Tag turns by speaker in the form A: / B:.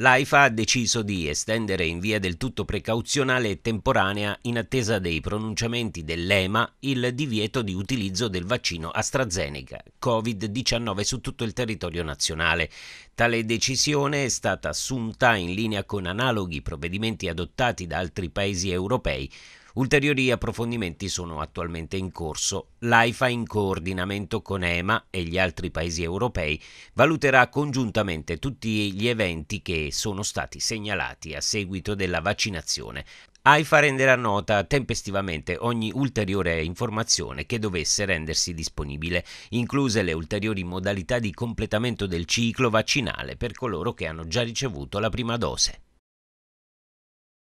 A: l'AIFA ha deciso di estendere in via del tutto precauzionale e temporanea, in attesa dei pronunciamenti dell'EMA, il divieto di utilizzo del vaccino AstraZeneca Covid-19 su tutto il territorio nazionale. Tale decisione è stata assunta in linea con analoghi provvedimenti adottati da altri paesi europei Ulteriori approfondimenti sono attualmente in corso. L'AIFA, in coordinamento con EMA e gli altri paesi europei, valuterà congiuntamente tutti gli eventi che sono stati segnalati a seguito della vaccinazione. AIFA renderà nota tempestivamente ogni ulteriore informazione che dovesse rendersi disponibile, incluse le ulteriori modalità di completamento del ciclo vaccinale per coloro che hanno già ricevuto la prima dose.